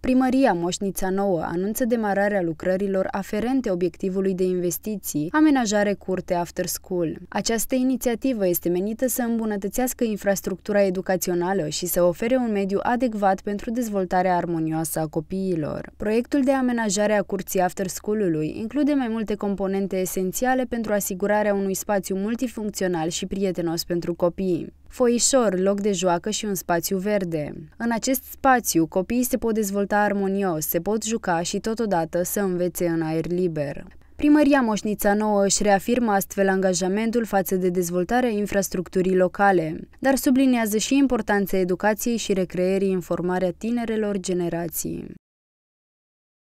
Primăria Moșnița Nouă anunță demararea lucrărilor aferente obiectivului de investiții, amenajare curte after school. Această inițiativă este menită să îmbunătățească infrastructura educațională și să ofere un mediu adecvat pentru dezvoltarea armonioasă a copiilor. Proiectul de amenajare a curții after school-ului include mai multe componente esențiale pentru asigurarea unui spațiu multifuncțional și prietenos pentru copii foișor, loc de joacă și un spațiu verde. În acest spațiu, copiii se pot dezvolta armonios, se pot juca și totodată să învețe în aer liber. Primăria Moșnița Nouă își reafirmă astfel angajamentul față de dezvoltarea infrastructurii locale, dar subliniază și importanța educației și recreerii în formarea tinerelor generații.